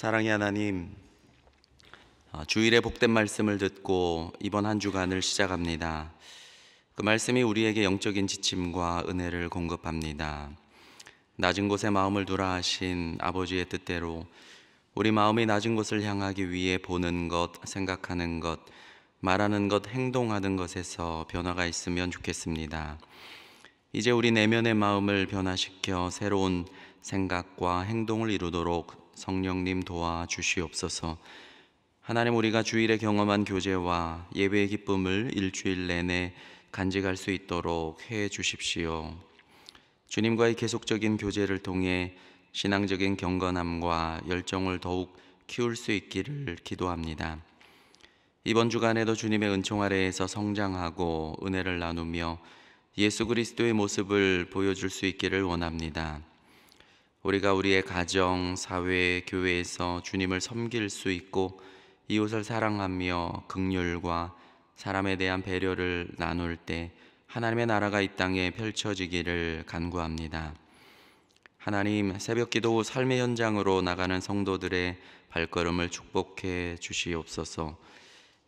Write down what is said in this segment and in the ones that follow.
사랑의 하나님, 어, 주일의 복된 말씀을 듣고 이번 한 주간을 시작합니다. 그 말씀이 우리에게 영적인 지침과 은혜를 공급합니다. 낮은 곳에 마음을 두라 하신 아버지의 뜻대로 우리 마음이 낮은 곳을 향하기 위해 보는 것, 생각하는 것, 말하는 것, 행동하는 것에서 변화가 있으면 좋겠습니다. 이제 우리 내면의 마음을 변화시켜 새로운 생각과 행동을 이루도록 성령님 도와주시옵소서. 하나님 우리가 주일에 경험한 교제와 예배의 기쁨을 일주일 내내 간직할 수 있도록 해 주십시오. 주님과의 계속적인 교제를 통해 신앙적인 경건함과 열정을 더욱 키울 수 있기를 기도합니다. 이번 주간에도 주님의 은총 아래에서 성장하고 은혜를 나누며 예수 그리스도의 모습을 보여줄 수 있기를 원합니다. 우리가 우리의 가정, 사회, 교회에서 주님을 섬길 수 있고 이웃을 사랑하며 극률과 사람에 대한 배려를 나눌 때 하나님의 나라가 이 땅에 펼쳐지기를 간구합니다. 하나님, 새벽 기도 삶의 현장으로 나가는 성도들의 발걸음을 축복해 주시옵소서.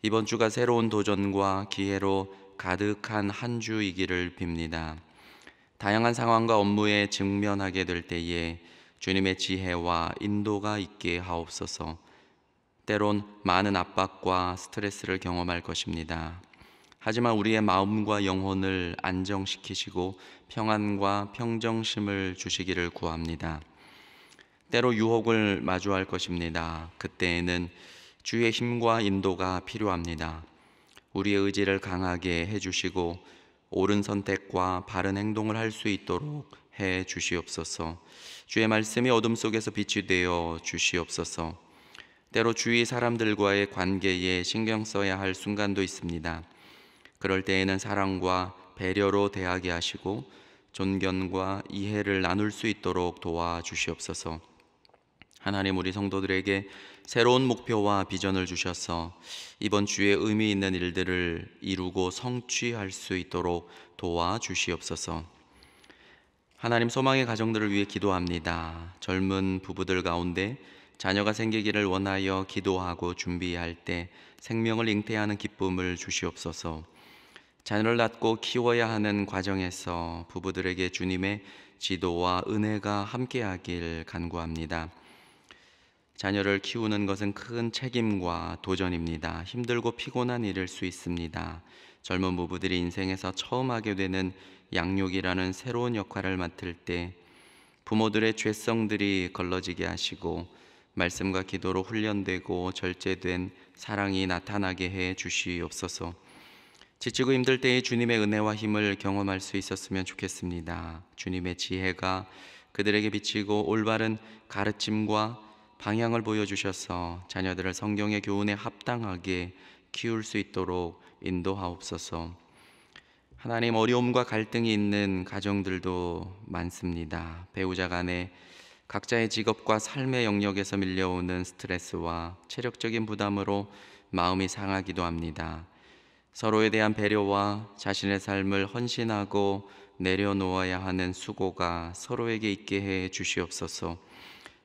이번 주가 새로운 도전과 기회로 가득한 한 주이기를 빕니다. 다양한 상황과 업무에 직면하게 될 때에 주님의 지혜와 인도가 있게 하옵소서. 때론 많은 압박과 스트레스를 경험할 것입니다. 하지만 우리의 마음과 영혼을 안정시키시고 평안과 평정심을 주시기를 구합니다. 때로 유혹을 마주할 것입니다. 그때에는 주의 힘과 인도가 필요합니다. 우리의 의지를 강하게 해주시고 옳은 선택과 바른 행동을 할 수 있도록 해 주시옵소서. 주의 말씀이 어둠 속에서 빛이 되어 주시옵소서. 때로 주위 사람들과의 관계에 신경 써야 할 순간도 있습니다. 그럴 때에는 사랑과 배려로 대하게 하시고 존경과 이해를 나눌 수 있도록 도와주시옵소서. 하나님 우리 성도들에게 새로운 목표와 비전을 주셔서 이번 주에 의미 있는 일들을 이루고 성취할 수 있도록 도와주시옵소서. 하나님 소망의 가정들을 위해 기도합니다. 젊은 부부들 가운데 자녀가 생기기를 원하여 기도하고 준비할 때 생명을 잉태하는 기쁨을 주시옵소서. 자녀를 낳고 키워야 하는 과정에서 부부들에게 주님의 지도와 은혜가 함께하길 간구합니다. 자녀를 키우는 것은 큰 책임과 도전입니다. 힘들고 피곤한 일일 수 있습니다. 젊은 부부들이 인생에서 처음 하게 되는 양육이라는 새로운 역할을 맡을 때 부모들의 죄성들이 걸러지게 하시고 말씀과 기도로 훈련되고 절제된 사랑이 나타나게 해 주시옵소서. 지치고 힘들 때에 주님의 은혜와 힘을 경험할 수 있었으면 좋겠습니다. 주님의 지혜가 그들에게 비치고 올바른 가르침과 방향을 보여주셔서 자녀들을 성경의 교훈에 합당하게 키울 수 있도록 인도하옵소서. 하나님 어려움과 갈등이 있는 가정들도 많습니다. 배우자 간에 각자의 직업과 삶의 영역에서 밀려오는 스트레스와 체력적인 부담으로 마음이 상하기도 합니다. 서로에 대한 배려와 자신의 삶을 헌신하고 내려놓아야 하는 수고가 서로에게 있게 해 주시옵소서.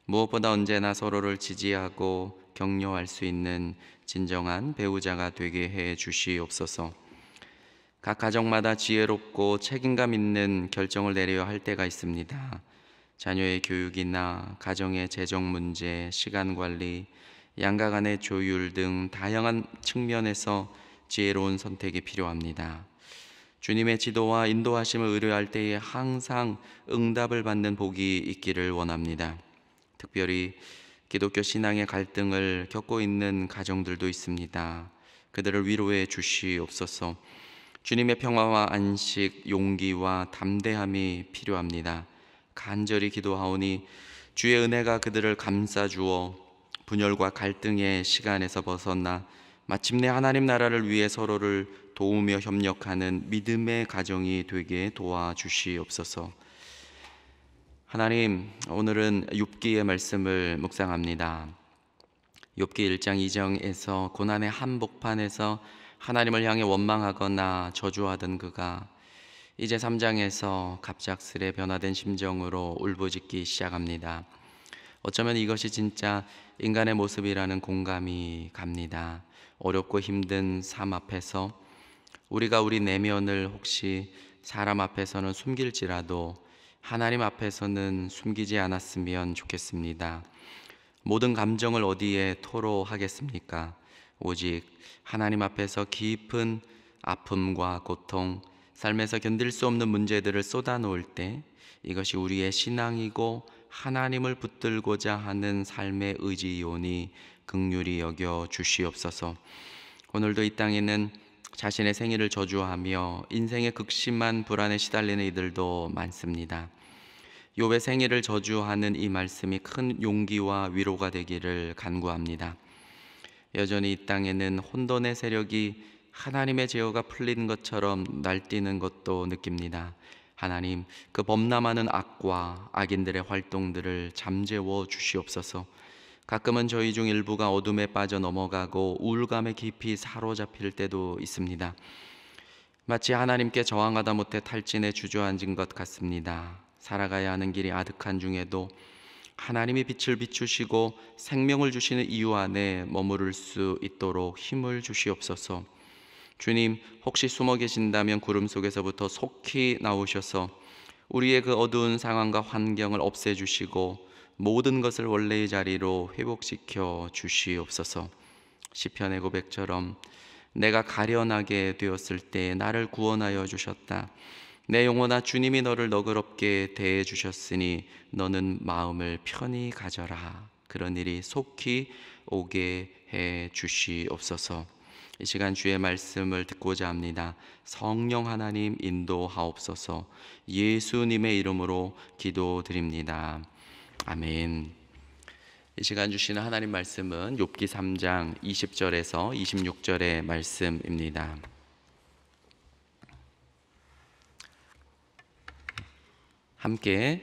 무엇보다 언제나 서로를 지지하고 격려할 수 있는 진정한 배우자가 되게 해 주시옵소서. 각 가정마다 지혜롭고 책임감 있는 결정을 내려야 할 때가 있습니다. 자녀의 교육이나 가정의 재정 문제, 시간 관리, 양가 간의 조율 등 다양한 측면에서 지혜로운 선택이 필요합니다. 주님의 지도와 인도하심을 의뢰할 때에 항상 응답을 받는 복이 있기를 원합니다. 특별히 기독교 신앙의 갈등을 겪고 있는 가정들도 있습니다. 그들을 위로해 주시옵소서. 주님의 평화와 안식, 용기와 담대함이 필요합니다. 간절히 기도하오니 주의 은혜가 그들을 감싸 주어 분열과 갈등의 시간에서 벗어나 마침내 하나님 나라를 위해 서로를 도우며 협력하는 믿음의 가정이 되게 도와주시옵소서. 하나님, 오늘은 욥기의 말씀을 묵상합니다. 욥기 1장 2장에서 고난의 한복판에서 하나님을 향해 원망하거나 저주하던 그가 이제 3장에서 갑작스레 변화된 심정으로 울부짖기 시작합니다. 어쩌면 이것이 진짜 인간의 모습이라는 공감이 갑니다. 어렵고 힘든 삶 앞에서 우리가 우리 내면을 혹시 사람 앞에서는 숨길지라도 하나님 앞에서는 숨기지 않았으면 좋겠습니다. 모든 감정을 어디에 토로하겠습니까? 오직 하나님 앞에서 깊은 아픔과 고통, 삶에서 견딜 수 없는 문제들을 쏟아놓을 때 이것이 우리의 신앙이고 하나님을 붙들고자 하는 삶의 의지이오니 극률이 여겨 주시옵소서. 오늘도 이 땅에는 자신의 생일을 저주하며 인생의 극심한 불안에 시달리는 이들도 많습니다. 요배 생일을 저주하는 이 말씀이 큰 용기와 위로가 되기를 간구합니다. 여전히 이 땅에는 혼돈의 세력이 하나님의 제어가 풀린 것처럼 날뛰는 것도 느낍니다. 하나님, 그 범람하는 악과 악인들의 활동들을 잠재워 주시옵소서. 가끔은 저희 중 일부가 어둠에 빠져 넘어가고 우울감에 깊이 사로잡힐 때도 있습니다. 마치 하나님께 저항하다 못해 탈진에 주저앉은 것 같습니다. 살아가야 하는 길이 아득한 중에도 하나님의 빛을 비추시고 생명을 주시는 이유 안에 머무를 수 있도록 힘을 주시옵소서. 주님, 혹시 숨어 계신다면 구름 속에서부터 속히 나오셔서 우리의 그 어두운 상황과 환경을 없애주시고 모든 것을 원래의 자리로 회복시켜 주시옵소서. 시편의 고백처럼 내가 가련하게 되었을 때 나를 구원하여 주셨다. 내 영혼아 주님이 너를 너그럽게 대해 주셨으니 너는 마음을 편히 가져라. 그런 일이 속히 오게 해 주시옵소서. 이 시간 주의 말씀을 듣고자 합니다. 성령 하나님 인도하옵소서. 예수님의 이름으로 기도드립니다. 아멘. 이 시간 주시는 하나님 말씀은 욥기 3장 20절에서 26절의 말씀입니다. 함께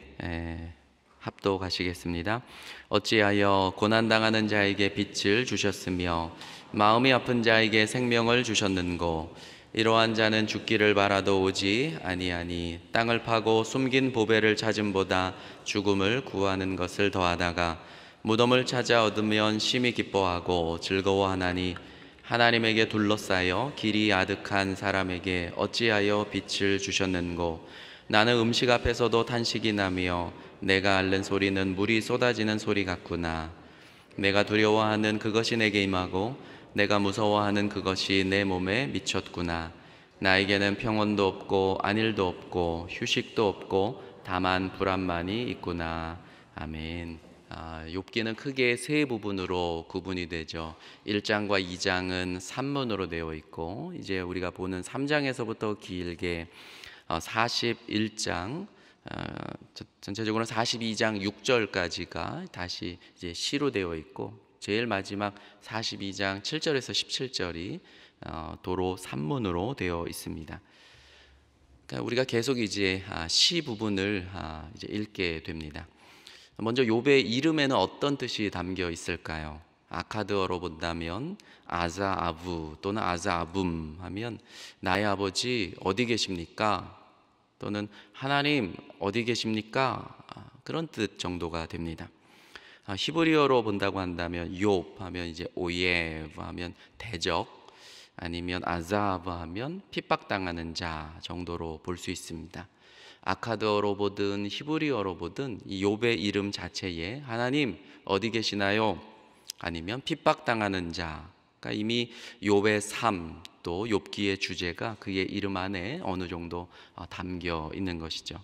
합독하시겠습니다. 어찌하여 고난당하는 자에게 빛을 주셨으며 마음이 아픈 자에게 생명을 주셨는고 이러한 자는 죽기를 바라도 오지 아니하니 땅을 파고 숨긴 보배를 찾음보다 죽음을 구하는 것을 더하다가 무덤을 찾아 얻으면 심히 기뻐하고 즐거워하나니 하나님에게 둘러싸여 길이 아득한 사람에게 어찌하여 빛을 주셨는고 나는 음식 앞에서도 탄식이 나며 내가 앓는 소리는 물이 쏟아지는 소리 같구나. 내가 두려워하는 그것이 내게 임하고 내가 무서워하는 그것이 내 몸에 미쳤구나. 나에게는 평온도 없고 안일도 없고 휴식도 없고 다만 불안만이 있구나. 아멘. 아, 욥기는 크게 세 부분으로 구분이 되죠. 1장과 2장은 산문으로 되어 있고 이제 우리가 보는 3장에서부터 길게 41장 어, 어, 전체적으로 42장 6절까지가 다시 이제 시로 되어 있고 제일 마지막 42장 7절에서 17절이 어, 도로 산문으로 되어 있습니다. 그러니까 우리가 계속 이제 아, 시 부분을 아, 이제 읽게 됩니다. 먼저 요배 이름에는 어떤 뜻이 담겨 있을까요? 아카드어로 본다면 아자아부 또는 아자아붐 하면 나의 아버지 어디 계십니까? 또는 하나님 어디 계십니까? 아, 그런 뜻 정도가 됩니다. 아, 히브리어로 본다고 한다면 요 하면 이제 오예브 하면 대적 아니면 아자브 하면 핍박당하는 자 정도로 볼 수 있습니다. 아카드어로 보든 히브리어로 보든 이 욥의 이름 자체에 하나님 어디 계시나요? 아니면 핍박당하는 자. 그러니까 이미 요의 삶, 또 욥기의 주제가 그의 이름 안에 어느 정도 어, 담겨 있는 것이죠.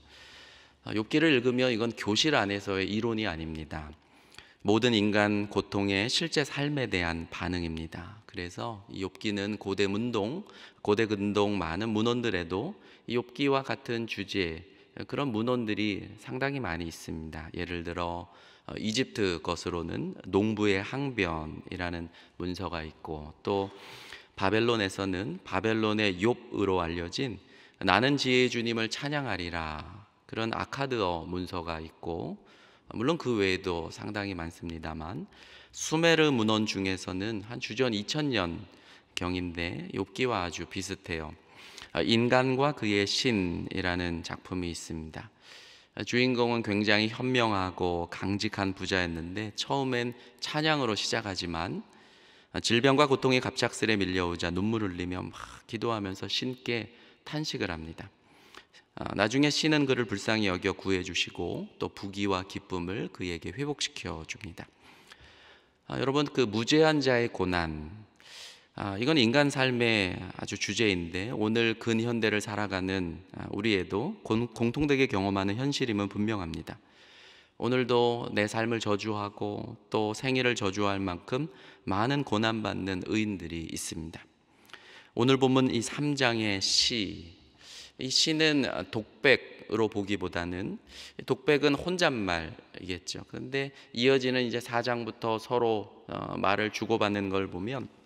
어, 욥기를 읽으면 이건 교실 안에서의 이론이 아닙니다. 모든 인간 고통의 실제 삶에 대한 반응입니다. 그래서 욥기는 고대 문동, 고대 근동 많은 문헌들에도 욥기와 같은 주제 그런 문헌들이 상당히 많이 있습니다. 예를 들어 어, 이집트 것으로는 농부의 항변이라는 문서가 있고 또 바벨론에서는 바벨론의 욥으로 알려진 나는 지혜의 주님을 찬양하리라 그런 아카드어 문서가 있고 물론 그 외에도 상당히 많습니다만 수메르 문헌 중에서는 한 주전 2000년 경인데 욥기와 아주 비슷해요. 어, 인간과 그의 신이라는 작품이 있습니다. 주인공은 굉장히 현명하고 강직한 부자였는데 처음엔 찬양으로 시작하지만 질병과 고통이 갑작스레 밀려오자 눈물을 흘리며 막 기도하면서 신께 탄식을 합니다. 어, 나중에 신은 그를 불쌍히 여겨 구해주시고 또 부귀와 기쁨을 그에게 회복시켜 줍니다. 어, 여러분 그 무죄한 자의 고난 아, 이건 인간 삶의 아주 주제인데 오늘 근현대를 살아가는 아, 우리에도 공통되게 경험하는 현실임은 분명합니다. 오늘도 내 삶을 저주하고 또 생애를 저주할 만큼 많은 고난받는 의인들이 있습니다. 오늘 보면 이 3장의 시, 이 시는 독백으로 보기보다는 독백은 혼잣말이겠죠. 그런데 이어지는 이제 4장부터 서로 어, 말을 주고받는 걸 보면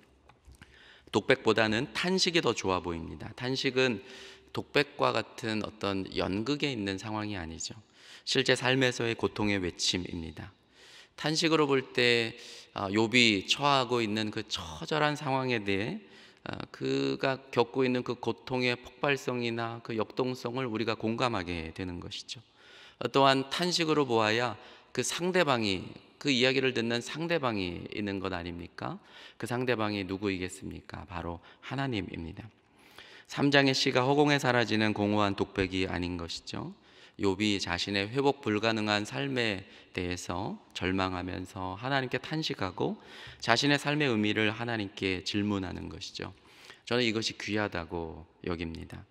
독백보다는 탄식이 더 좋아 보입니다. 탄식은 독백과 같은 어떤 연극에 있는 상황이 아니죠. 실제 삶에서의 고통의 외침입니다. 탄식으로 볼때 어, 요비 처하고 있는 그 처절한 상황에 대해 어, 그가 겪고 있는 그 고통의 폭발성이나 그 역동성을 우리가 공감하게 되는 것이죠. 또한 탄식으로 보아야 그 상대방이 그 이야기를 듣는 상대방이 있는 것 아닙니까? 그 상대방이 누구이겠습니까? 바로 하나님입니다. 3장의 씨가 허공에 사라지는 공허한 독백이 아닌 것이죠. 욥이 자신의 회복 불가능한 삶에 대해서 절망하면서 하나님께 탄식하고 자신의 삶의 의미를 하나님께 질문하는 것이죠. 저는 이것이 귀하다고 여깁니다.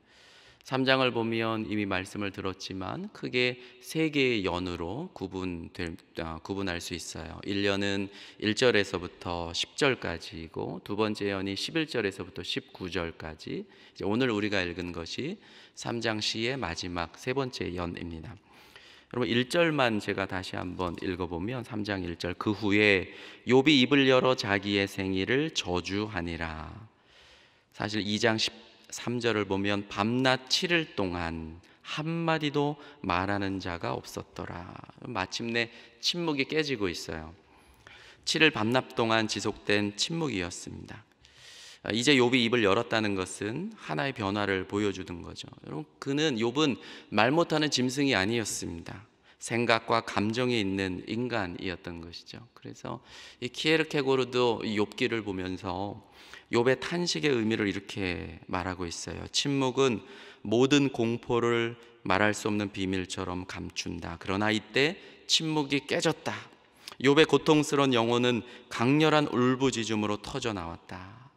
3장을 보면 이미 말씀을 들었지만 크게 세 개의 연으로 구분될, 아, 구분할 수 있어요. 1년은 1절에서부터 10절까지이고 두 번째 연이 11절에서부터 19절까지 오늘 우리가 읽은 것이 3장 시의 마지막 세 번째 연입니다. 여러분 1절만 제가 다시 한번 읽어보면 3장 1절 그 후에 욥이 입을 열어 자기의 생일을 저주하니라. 사실 2장 10 3절을 보면 밤낮 7일 동안 한마디도 말하는 자가 없었더라. 마침내 침묵이 깨지고 있어요. 7일 밤낮 동안 지속된 침묵이었습니다. 이제 욥이 입을 열었다는 것은 하나의 변화를 보여주는 거죠. 여러분, 그는 욥은 말 못하는 짐승이 아니었습니다. 생각과 감정이 있는 인간이었던 것이죠. 그래서 이 키에르케고르도 욥기를 보면서 욥의 탄식의 의미를 이렇게 말하고 있어요. 침묵은 모든 공포를 말할 수 없는 비밀처럼 감춘다. 그러나 이때 침묵이 깨졌다. 욥의 고통스러운 영혼은 강렬한 울부짖음으로 터져 나왔다.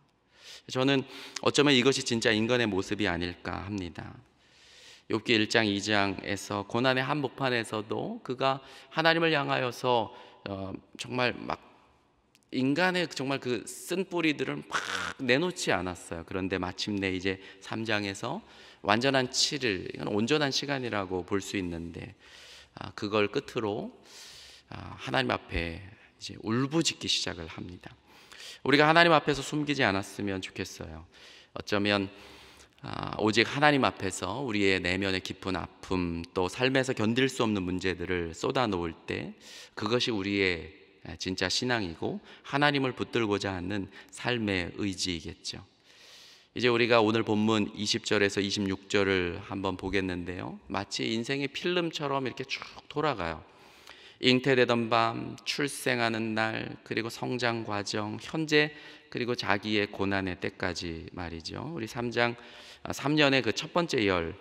저는 어쩌면 이것이 진짜 인간의 모습이 아닐까 합니다. 욥기 1장 2장에서 고난의 한복판에서도 그가 하나님을 향하여서 어, 정말 막 인간의 정말 그 쓴 뿌리들을 막 내놓지 않았어요. 그런데 마침내 이제 3장에서 완전한 7일, 이건 온전한 시간이라고 볼 수 있는데 아, 그걸 끝으로 아, 하나님 앞에 이제 울부짖기 시작을 합니다. 우리가 하나님 앞에서 숨기지 않았으면 좋겠어요. 어쩌면 아, 오직 하나님 앞에서 우리의 내면의 깊은 아픔 또 삶에서 견딜 수 없는 문제들을 쏟아놓을 때 그것이 우리의 진짜 신앙이고 하나님을 붙들고자 하는 삶의 의지이겠죠. 이제 우리가 오늘 본문 20절에서 26절을 한번 보겠는데요. 마치 인생의 필름처럼 이렇게 쭉 돌아가요. 잉태되던 밤, 출생하는 날, 그리고 성장 과정, 현재 그리고 자기의 고난의 때까지 말이죠. 우리 3장 3년의 아, 그첫 번째 열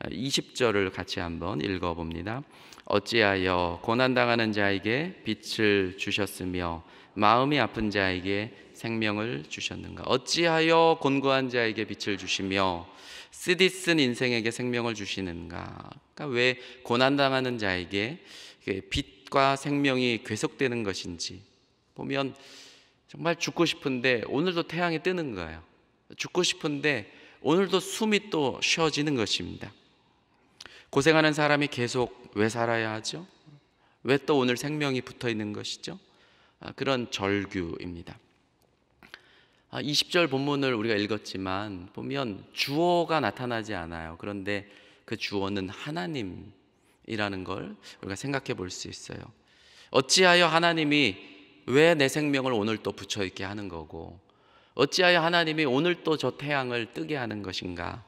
20절을 아, 같이 한번 읽어 봅니다. 어찌하여 고난 당하는 자에게 빛을 주셨으며 마음이 아픈 자에게 생명을 주셨는가? 어찌하여 곤고한 자에게 빛을 주시며 쓰디쓴 인생에게 생명을 주시는가? 그러니까 왜 고난 당하는 자에게 그 빛 빛과 생명이 괴속되는 것인지 보면 정말 죽고 싶은데 오늘도 태양이 뜨는 거예요. 죽고 싶은데 오늘도 숨이 또 쉬어지는 것입니다. 고생하는 사람이 계속 왜 살아야 하죠? 왜 또 오늘 생명이 붙어 있는 것이죠? 아, 그런 절규입니다. 20절 아, 본문을 우리가 읽었지만 보면 주어가 나타나지 않아요. 그런데 그 주어는 하나님 이라는 걸 우리가 생각해 볼 수 있어요. 어찌하여 하나님이 왜 내 생명을 오늘 또 붙여 있게 하는 거고 어찌하여 하나님이 오늘 또 저 태양을 뜨게 하는 것인가?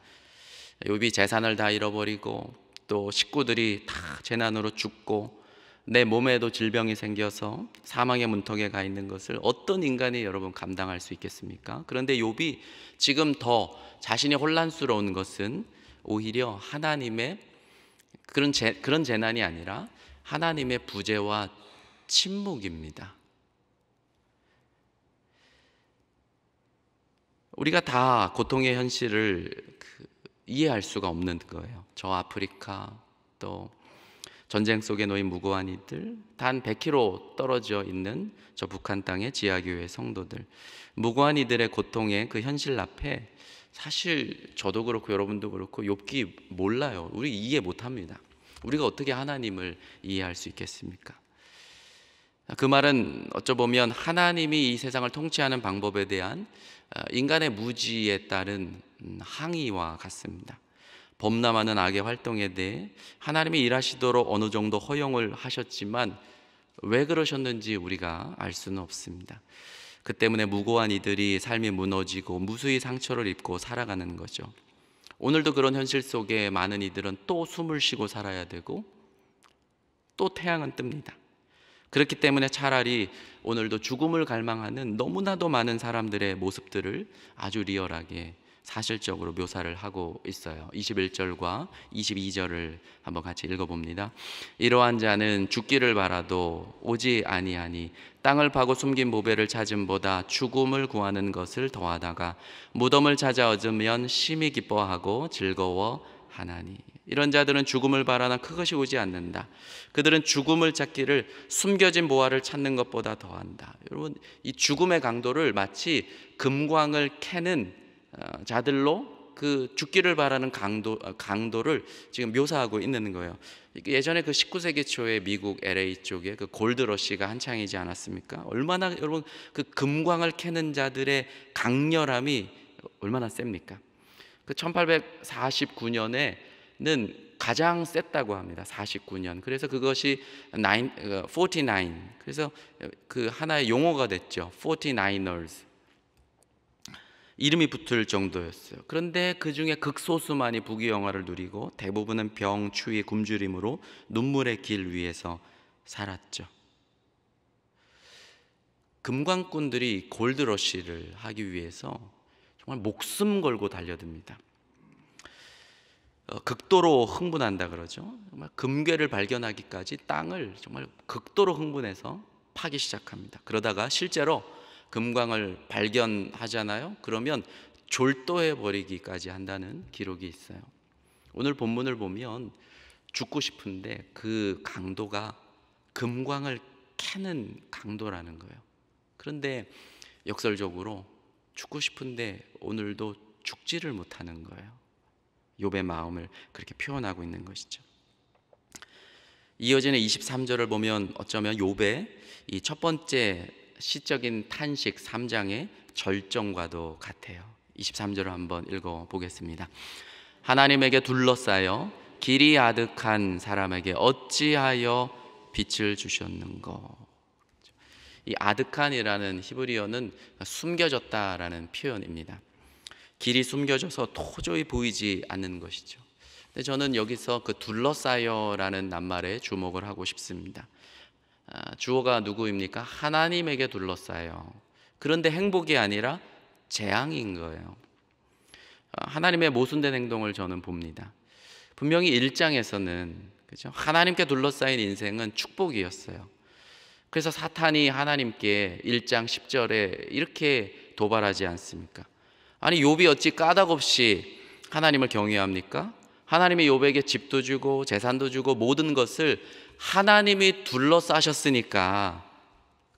요비 재산을 다 잃어버리고 또 식구들이 다 재난으로 죽고 내 몸에도 질병이 생겨서 사망의 문턱에 가 있는 것을 어떤 인간이 여러분 감당할 수 있겠습니까? 그런데 요비 지금 더 자신이 혼란스러운 것은 오히려 하나님의 그런, 재, 그런 재난이 아니라 하나님의 부재와 침묵입니다. 우리가 다 고통의 현실을 그 이해할 수가 없는 거예요. 저 아프리카 또 전쟁 속에 놓인 무고한 이들, 단 100km 떨어져 있는 저 북한 땅의 지하교회 성도들, 무고한 이들의 고통의 그 현실 앞에 사실 저도 그렇고 여러분도 그렇고 욥기 몰라요. 우리 이해 못 합니다. 우리가 어떻게 하나님을 이해할 수 있겠습니까? 그 말은 어쩌보면 하나님이 이 세상을 통치하는 방법에 대한 어, 인간의 무지에 따른 음, 항의와 같습니다. 범람하는 악의 활동에 대해 하나님이 일하시도록 어느 정도 허용을 하셨지만 왜 그러셨는지 우리가 알 수는 없습니다. 그 때문에 무고한 이들이 삶이 무너지고 무수히 상처를 입고 살아가는 거죠. 오늘도 그런 현실 속에 많은 이들은 또 숨을 쉬고 살아야 되고 또 태양은 뜹니다. 그렇기 때문에 차라리 오늘도 죽음을 갈망하는 너무나도 많은 사람들의 모습들을 아주 리얼하게 사실적으로 묘사를 하고 있어요. 21절과 22절을 한번 같이 읽어봅니다. 이러한 자는 죽기를 바라도 오지 아니하니 땅을 파고 숨긴 보배를 찾음보다 죽음을 구하는 것을 더하다가 무덤을 찾아 얻으면 심히 기뻐하고 즐거워하나니 이런 자들은 죽음을 바라나 그것이 오지 않는다. 그들은 죽음을 찾기를 숨겨진 보화를 찾는 것보다 더한다. 여러분 이 죽음의 강도를 마치 금광을 캐는 어, 자들로 그 죽기를 바라는 강도 어, 강도를 지금 묘사하고 있는 거예요. 예전에 그 19세기 초에 미국 LA 쪽에 그 골드러시가 한창이지 않았습니까? 얼마나 여러분 그 금광을 캐는 자들의 강렬함이 얼마나 셉니까? 그 1849년에는 가장 셌다고 합니다. 49년. 그래서 그것이 9, 49. 어, 그래서 그 하나의 용어가 됐죠. 49ers. 이름이 붙을 정도였어요. 그런데 그 중에 극소수만이 부귀 영화를 누리고 대부분은 병, 추위, 굶주림으로 눈물의 길 위에서 살았죠. 금광꾼들이 골드러시를 하기 위해서 정말 목숨 걸고 달려듭니다. 어, 극도로 흥분한다 그러죠. 정말 금괴를 발견하기까지 땅을 정말 극도로 흥분해서 파기 시작합니다. 그러다가 실제로 금광을 발견하잖아요. 그러면 졸도해 버리기까지 한다는 기록이 있어요. 오늘 본문을 보면 죽고 싶은데 그 강도가 금광을 캐는 강도라는 거예요. 그런데 역설적으로 죽고 싶은데 오늘도 죽지를 못하는 거예요. 욥의 마음을 그렇게 표현하고 있는 것이죠. 이어지는 23절을 보면 어쩌면 욥의 이첫 번째 시적인 탄식 3장의 절정과도 같아요. 23절을 한번 읽어 보겠습니다. 하나님에게 둘러싸여 길이 아득한 사람에게 어찌하여 빛을 주셨는고. 이 아득한이라는 히브리어는 숨겨졌다라는 표현입니다. 길이 숨겨져서 도저히 보이지 않는 것이죠. 근데 저는 여기서 그 둘러싸여라는 낱말에 주목을 하고 싶습니다. 아, 주어가 누구입니까? 하나님에게 둘러싸여. 그런데 행복이 아니라 재앙인 거예요. 아, 하나님의 모순된 행동을 저는 봅니다. 분명히 1장에서는 그죠? 하나님께 둘러싸인 인생은 축복이었어요. 그래서 사탄이 하나님께 1장 10절에 이렇게 도발하지 않습니까? 아니 욥이 어찌 까닭없이 하나님을 경외합니까? 하나님이 요백에 집도 주고 재산도 주고 모든 것을 하나님이 둘러싸셨으니까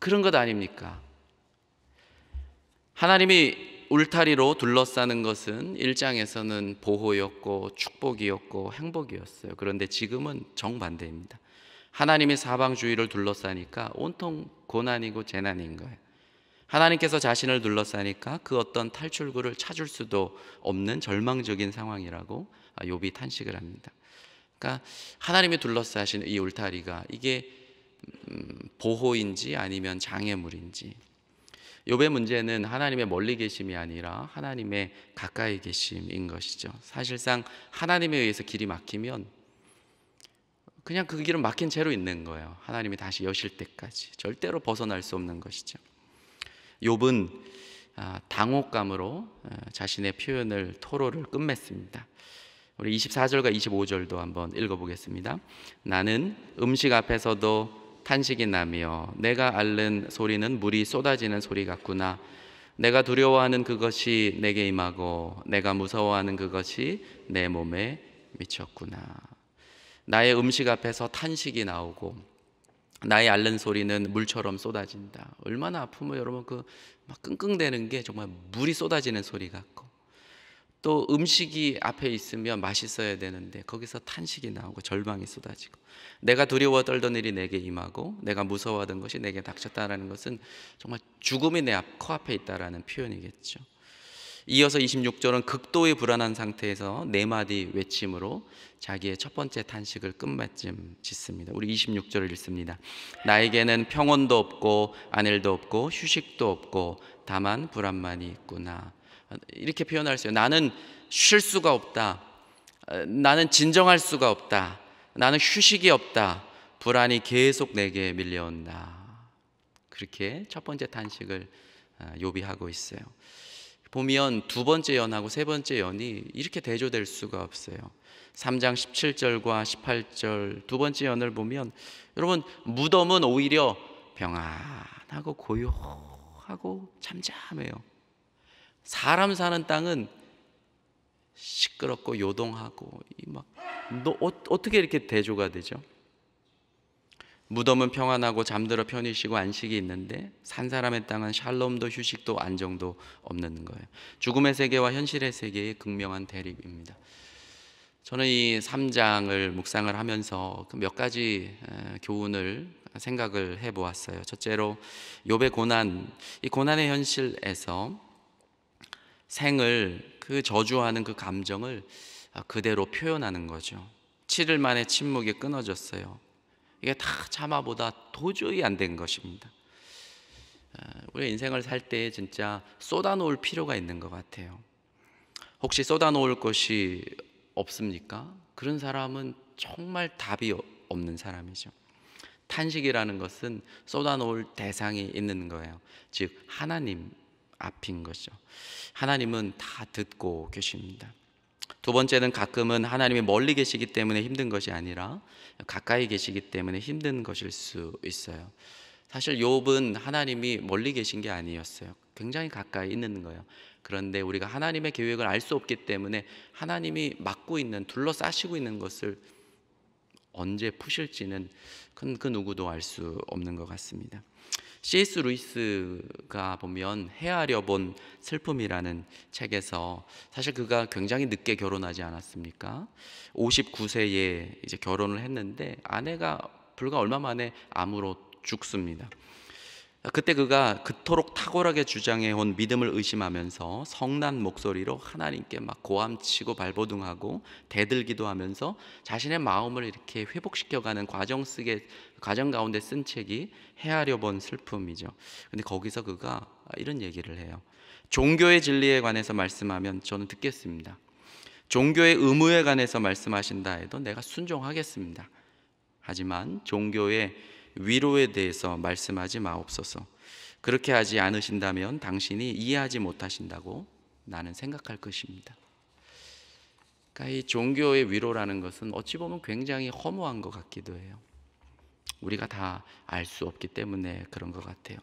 그런 것 아닙니까? 하나님이 울타리로 둘러싸는 것은 일장에서는 보호였고 축복이었고 행복이었어요. 그런데 지금은 정반대입니다. 하나님의 사방주의를 둘러싸니까 온통 고난이고 재난인 거예요. 하나님께서 자신을 둘러싸니까 그 어떤 탈출구를 찾을 수도 없는 절망적인 상황이라고 욥이 탄식을 합니다. 그러니까 하나님이 둘러싸신 이 울타리가 이게 음, 보호인지 아니면 장애물인지 욥의 문제는 하나님의 멀리 계심이 아니라 하나님의 가까이 계심인 것이죠. 사실상 하나님에 의해서 길이 막히면 그냥 그 길은 막힌 채로 있는 거예요. 하나님이 다시 여실 때까지 절대로 벗어날 수 없는 것이죠. 욥은 아, 당혹감으로 아, 자신의 표현을 토로를 끝맺습니다. 우리 24절과 25절도 한번 읽어보겠습니다. 나는 음식 앞에서도 탄식이 나며 내가 앓는 소리는 물이 쏟아지는 소리 같구나. 내가 두려워하는 그것이 내게 임하고 내가 무서워하는 그것이 내 몸에 미쳤구나. 나의 음식 앞에서 탄식이 나오고 나의 앓는 소리는 물처럼 쏟아진다. 얼마나 아프면 여러분 그막 끙끙대는 게 정말 물이 쏟아지는 소리 같고 또 음식이 앞에 있으면 맛있어야 되는데 거기서 탄식이 나오고 절망이 쏟아지고 내가 두려워 떨던 일이 내게 임하고 내가 무서워하던 것이 내게 닥쳤다라는 것은 정말 죽음이 내 앞, 코앞에 있다라는 표현이겠죠. 이어서 26절은 극도의 불안한 상태에서 네 마디 외침으로 자기의 첫 번째 탄식을 끝마침 짓습니다. 우리 26절을 읽습니다. 나에게는 평온도 없고 안일도 없고 휴식도 없고 다만 불안만이 있구나. 이렇게 표현할 수 있어요. 나는 쉴 수가 없다. 나는 진정할 수가 없다. 나는 휴식이 없다. 불안이 계속 내게 밀려온다. 그렇게 첫 번째 탄식을 아, 요비하고 있어요. 보면 두 번째 연하고 세 번째 연이 이렇게 대조될 수가 없어요. 3장 17절과 18절 두 번째 연을 보면 여러분 무덤은 오히려 평안하고 고요하고 잠잠해요. 사람 사는 땅은 시끄럽고 요동하고 막 너, 어, 어떻게 이렇게 대조가 되죠? 무덤은 평안하고 잠들어 편히 쉬고 안식이 있는데 산 사람의 땅은 샬롬도 휴식도 안정도 없는 거예요. 죽음의 세계와 현실의 세계의 극명한 대립입니다. 저는 이 3장을 묵상을 하면서 그 몇 가지 교훈을 생각을 해 보았어요. 첫째로 욥의 고난, 이 고난의 현실에서 생을 그 저주하는 그 감정을 아, 그대로 표현하는 거죠. 7일 만에 침묵이 끊어졌어요. 이게 다 자마보다 도저히 안 된 것입니다. 아, 우리 인생을 살 때 진짜 쏟아놓을 필요가 있는 것 같아요. 혹시 쏟아놓을 것이 없습니까? 그런 사람은 정말 답이 어, 없는 사람이죠. 탄식이라는 것은 쏟아놓을 대상이 있는 거예요. 즉 하나님 앞인 거죠. 하나님은 다 듣고 계십니다. 두 번째는 가끔은 하나님이 멀리 계시기 때문에 힘든 것이 아니라 가까이 계시기 때문에 힘든 것일 수 있어요. 사실 욥은 하나님이 멀리 계신 게 아니었어요. 굉장히 가까이 있는 거예요. 그런데 우리가 하나님의 계획을 알 수 없기 때문에 하나님이 막고 있는 둘러싸시고 있는 것을 언제 푸실지는 그, 그 누구도 알 수 없는 것 같습니다. C.S. 루이스가 보면 헤아려 본 슬픔이라는 책에서 사실 그가 굉장히 늦게 결혼하지 않았습니까? 59세에 이제 결혼을 했는데 아내가 불과 얼마 만에 암으로 죽습니다. 그때 그가 그토록 탁월하게 주장해 온 믿음을 의심하면서 성난 목소리로 하나님께 막 고함치고 발버둥하고 대들기도 하면서 자신의 마음을 이렇게 회복시켜가는 과정 속에 과정 가운데 쓴 책이 헤아려 본 슬픔이죠. 근데 거기서 그가 이런 얘기를 해요. 종교의 진리에 관해서 말씀하면 저는 듣겠습니다. 종교의 의무에 관해서 말씀하신다 해도 내가 순종하겠습니다. 하지만 종교의 위로에 대해서 말씀하지 마옵소서. 그렇게 하지 않으신다면 당신이 이해하지 못하신다고 나는 생각할 것입니다. 그러니까 이 종교의 위로라는 것은 어찌 보면 굉장히 허무한 것 같기도 해요. 우리가 다 알 수 없기 때문에 그런 것 같아요.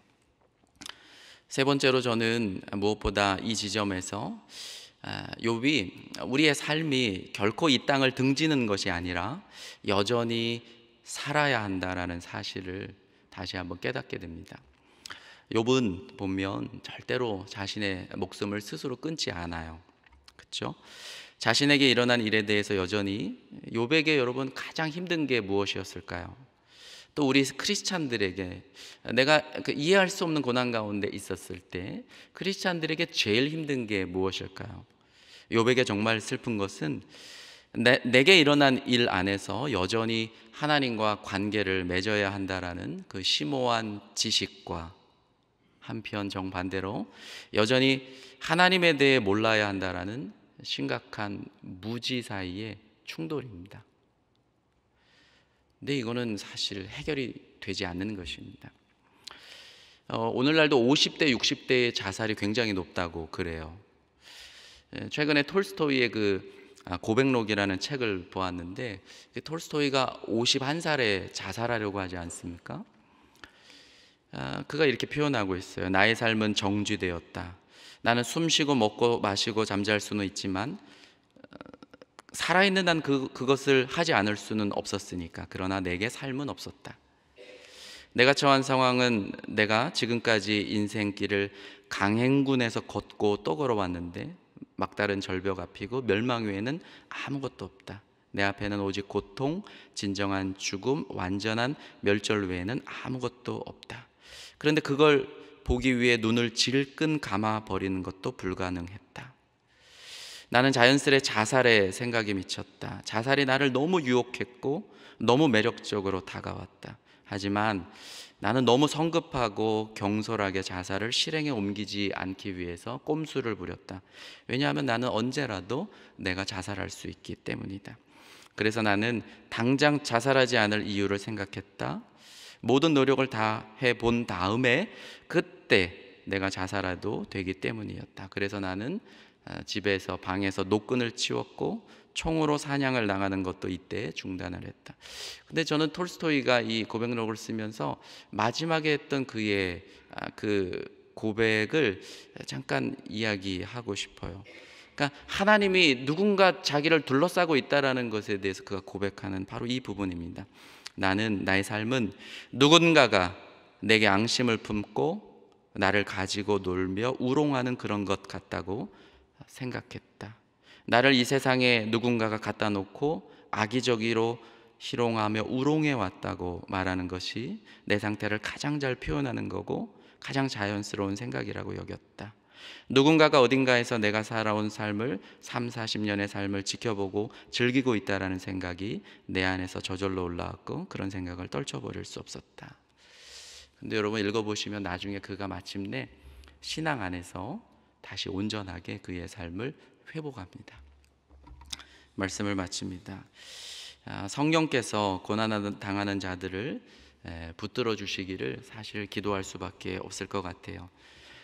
세 번째로 저는 무엇보다 이 지점에서 아, 욥이 우리의 삶이 결코 이 땅을 등지는 것이 아니라 여전히 살아야 한다라는 사실을 다시 한번 깨닫게 됩니다. 욥은 보면 절대로 자신의 목숨을 스스로 끊지 않아요. 그렇죠? 자신에게 일어난 일에 대해서 여전히 욥에게 여러분 가장 힘든 게 무엇이었을까요? 또 우리 크리스찬들에게 내가 그 이해할 수 없는 고난 가운데 있었을 때 크리스찬들에게 제일 힘든 게 무엇일까요? 욥에게 정말 슬픈 것은 내, 내게 일어난 일 안에서 여전히 하나님과 관계를 맺어야 한다라는 그 심오한 지식과 한편 정반대로 여전히 하나님에 대해 몰라야 한다라는 심각한 무지 사이의 충돌입니다. 근데 이거는 사실 해결이 되지 않는 것입니다. 어, 오늘날도 50대, 60대의 자살이 굉장히 높다고 그래요. 최근에 톨스토이의 그 아, 고백록이라는 책을 보았는데 톨스토이가 51살에 자살하려고 하지 않습니까? 아, 그가 이렇게 표현하고 있어요. 나의 삶은 정지되었다. 나는 숨쉬고 먹고 마시고 잠잘 수는 있지만 어, 살아있는 난 그, 그것을 하지 않을 수는 없었으니까. 그러나 내게 삶은 없었다. 내가 처한 상황은 내가 지금까지 인생길을 강행군에서 걷고 또 걸어왔는데 막다른 절벽 앞이고 멸망 외에는 아무것도 없다. 내 앞에는 오직 고통, 진정한 죽음, 완전한 멸절 외에는 아무것도 없다. 그런데 그걸 보기 위해 눈을 질끈 감아 버리는 것도 불가능했다. 나는 자연스레 자살의 생각이 미쳤다. 자살이 나를 너무 유혹했고 너무 매력적으로 다가왔다. 하지만 나는 너무 성급하고 경솔하게 자살을 실행에 옮기지 않기 위해서 꼼수를 부렸다. 왜냐하면 나는 언제라도 내가 자살할 수 있기 때문이다. 그래서 나는 당장 자살하지 않을 이유를 생각했다. 모든 노력을 다 해본 다음에 그때 내가 자살해도 되기 때문이었다. 그래서 나는 어, 집에서 방에서 노끈을 치웠고 총으로 사냥을 나가는 것도 이때 중단을 했다. 근데 저는 톨스토이가 이 고백록을 쓰면서 마지막에 했던 그의 아, 그 고백을 잠깐 이야기하고 싶어요. 그러니까 하나님이 누군가 자기를 둘러싸고 있다라는 것에 대해서 그가 고백하는 바로 이 부분입니다. 나는 나의 삶은 누군가가 내게 앙심을 품고 나를 가지고 놀며 우롱하는 그런 것 같다고 생각했다. 나를 이 세상에 누군가가 갖다 놓고 악의적으로 희롱하며 우롱해 왔다고 말하는 것이 내 상태를 가장 잘 표현하는 거고 가장 자연스러운 생각이라고 여겼다. 누군가가 어딘가에서 내가 살아온 삶을 3, 40년의 삶을 지켜보고 즐기고 있다라는 생각이 내 안에서 저절로 올라왔고 그런 생각을 떨쳐버릴 수 없었다. 근데 여러분 읽어보시면 나중에 그가 마침내 신앙 안에서 다시 온전하게 그의 삶을 회복합니다. 말씀을 마칩니다. 아, 성경께서 고난 당하는 자들을 붙들어 주시기를 사실 기도할 수밖에 없을 것 같아요.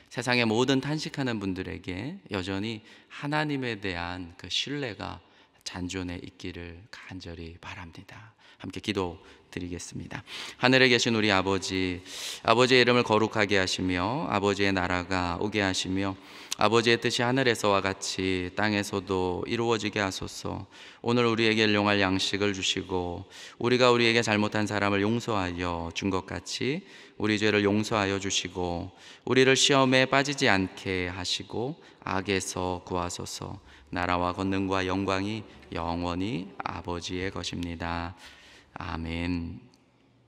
세상의 모든 탄식하는 분들에게 여전히 하나님에 대한 그 신뢰가 잔존에 있기를 간절히 바랍니다. 함께 기도 드리겠습니다. 하늘에 계신 우리 아버지, 아버지의 이름을 거룩하게 하시며 아버지의 나라가 오게 하시며 아버지의 뜻이 하늘에서와 같이 땅에서도 이루어지게 하소서. 오늘 우리에게 일용할 양식을 주시고 우리가 우리에게 잘못한 사람을 용서하여 준 것 같이 우리 죄를 용서하여 주시고 우리를 시험에 빠지지 않게 하시고 악에서 구하소서. 나라와 권능과 영광이 영원히 아버지의 것입니다. 아멘.